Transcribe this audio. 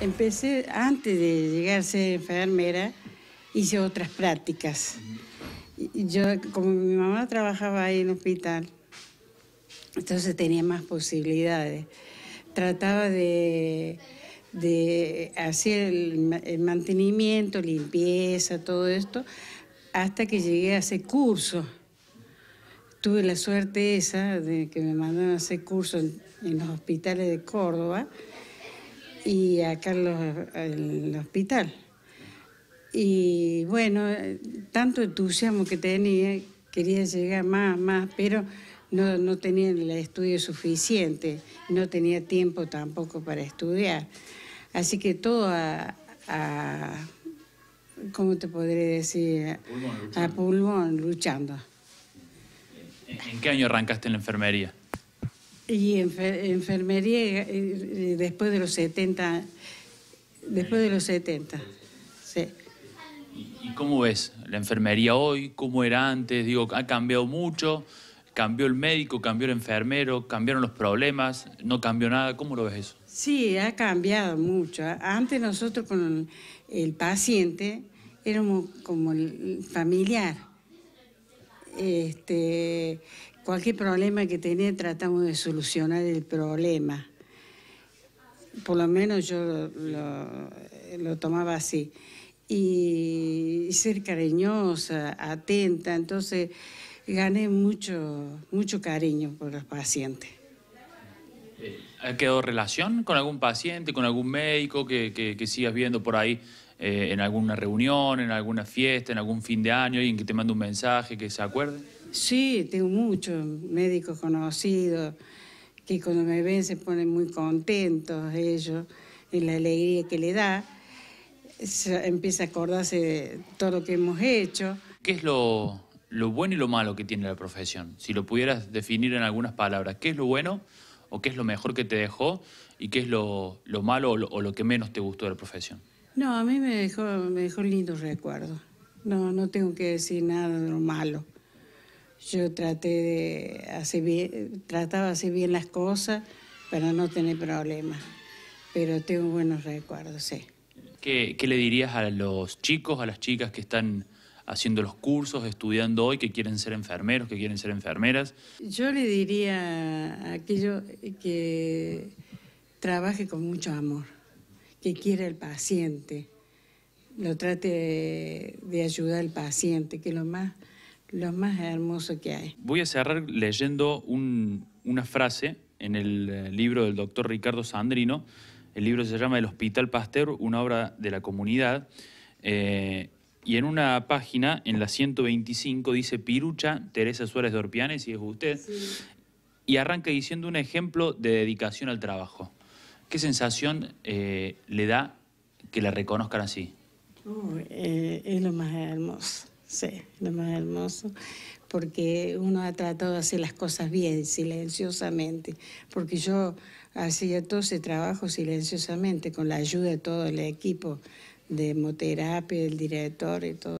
Empecé, antes de llegar a ser enfermera, hice otras prácticas. Yo, como mi mamá trabajaba ahí en el hospital, entonces tenía más posibilidades. Trataba de, hacer el, mantenimiento, limpieza, todo esto, hasta que llegué a hacer curso. Tuve la suerte esa de que me mandaron a hacer curso en los hospitales de Córdoba y a Carlos al hospital. Y bueno, tanto entusiasmo que tenía, quería llegar más, más, pero no, no tenía el estudio suficiente, no tenía tiempo tampoco para estudiar. Así que todo a, ¿cómo te podré decir? a pulmón, luchando. ¿En qué año arrancaste en la enfermería? Y enfermería eh, eh, después de los 70, después de los 70, sí. ¿Y cómo ves la enfermería hoy? ¿Cómo era antes? Digo, ha cambiado mucho, cambió el médico, cambió el enfermero, cambiaron los problemas, no cambió nada. ¿Cómo lo ves eso? Sí, ha cambiado mucho. Antes nosotros con el paciente éramos como el familiar. Este, Cualquier problema que tenía tratamos de solucionar el problema. Por lo menos yo lo, tomaba así. Y, ser cariñosa, atenta, entonces gané mucho, mucho cariño por los pacientes. Eh, ¿Ha quedado relación con algún paciente, con algún médico que, sigas viendo por ahí eh, en alguna reunión, en alguna fiesta, en algún fin de año, alguien que te mande un mensaje, que se acuerde? Sí, tengo muchos médicos conocidos que cuando me ven se ponen muy contentos ellos y la alegría que le da. empieza a acordarse de todo lo que hemos hecho. ¿Qué es lo, bueno y lo malo que tiene la profesión? Si lo pudieras definir en algunas palabras, ¿qué es lo bueno o qué es lo mejor que te dejó y qué es lo, malo o lo, que menos te gustó de la profesión? No, a mí me dejó, me dejó lindos recuerdos. No, no tengo que decir nada de lo malo. Yo traté de hacer bien, trataba de hacer bien las cosas para no tener problemas, pero tengo buenos recuerdos, sí. ¿Qué, le dirías a los chicos, a las chicas que están haciendo los cursos, estudiando hoy, que quieren ser enfermeros, que quieren ser enfermeras? Yo le diría a aquello que trabaje con mucho amor, que quiera el paciente, lo trate de ayudar al paciente, que lo más lo más hermoso que hay. Voy a cerrar leyendo una frase en el eh, libro del doctor Ricardo Sandrino. El libro se llama El Hospital Pasteur, una obra de la comunidad. Eh, y en una página, en la 125, dice Pirucha Teresa Suárez de Orpianes, si es usted, y arranca diciendo un ejemplo de dedicación al trabajo. ¿Qué sensación eh, le da que la reconozcan así? es lo más hermoso. Sí, lo más hermoso, porque uno ha tratado de hacer las cosas bien, silenciosamente, porque yo hacía todo ese trabajo silenciosamente, con la ayuda de todo el equipo de hemoterapia, el director y todo.